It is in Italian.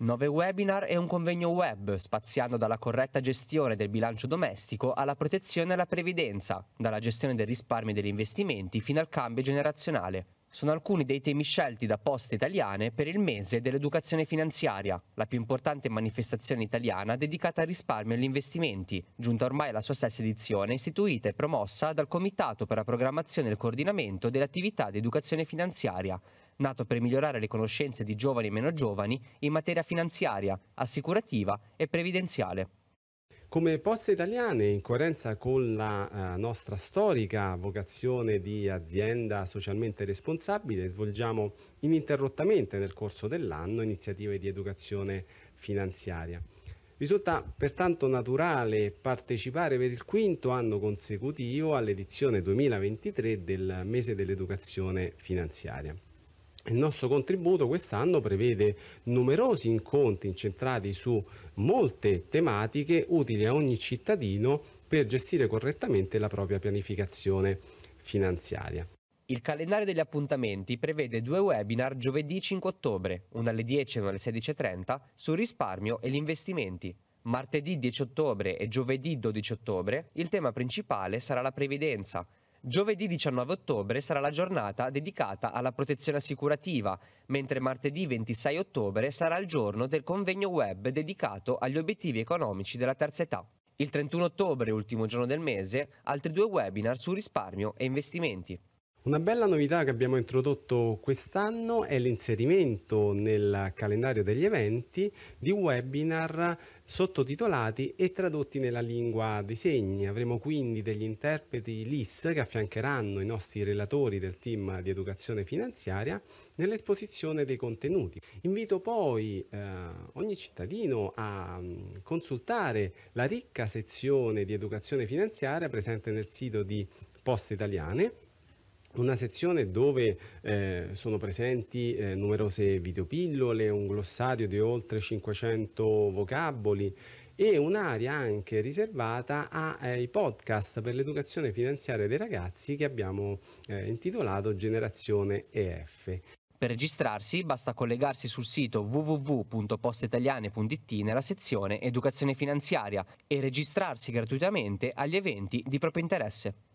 Nove webinar e un convegno web, spaziando dalla corretta gestione del bilancio domestico alla protezione e alla previdenza, dalla gestione del risparmio e degli investimenti fino al cambio generazionale. Sono alcuni dei temi scelti da Poste Italiane per il mese dell'educazione finanziaria, la più importante manifestazione italiana dedicata al risparmio e agli investimenti, giunta ormai alla sua stessa edizione, istituita e promossa dal Comitato per la programmazione e il coordinamento delle attività di educazione finanziaria, nato per migliorare le conoscenze di giovani e meno giovani in materia finanziaria, assicurativa e previdenziale. Come Poste Italiane, in coerenza con la uh, nostra storica vocazione di azienda socialmente responsabile, svolgiamo ininterrottamente nel corso dell'anno iniziative di educazione finanziaria. Risulta pertanto naturale partecipare per il quinto anno consecutivo all'edizione 2023 del Mese dell'Educazione Finanziaria. Il nostro contributo quest'anno prevede numerosi incontri incentrati su molte tematiche utili a ogni cittadino per gestire correttamente la propria pianificazione finanziaria. Il calendario degli appuntamenti prevede due webinar giovedì 5 ottobre, uno alle 10 e uno alle 16.30, sul risparmio e gli investimenti. Martedì 10 ottobre e giovedì 12 ottobre il tema principale sarà la previdenza, Giovedì 19 ottobre sarà la giornata dedicata alla protezione assicurativa, mentre martedì 26 ottobre sarà il giorno del convegno web dedicato agli obiettivi economici della terza età. Il 31 ottobre, ultimo giorno del mese, altri due webinar su risparmio e investimenti. Una bella novità che abbiamo introdotto quest'anno è l'inserimento nel calendario degli eventi di webinar sottotitolati e tradotti nella lingua dei segni. Avremo quindi degli interpreti LIS che affiancheranno i nostri relatori del team di educazione finanziaria nell'esposizione dei contenuti. Invito poi eh, ogni cittadino a mm, consultare la ricca sezione di educazione finanziaria presente nel sito di Poste Italiane una sezione dove eh, sono presenti eh, numerose videopillole, un glossario di oltre 500 vocaboli e un'area anche riservata ai eh, podcast per l'educazione finanziaria dei ragazzi che abbiamo eh, intitolato Generazione EF. Per registrarsi basta collegarsi sul sito www.postitaliane.it nella sezione Educazione finanziaria e registrarsi gratuitamente agli eventi di proprio interesse.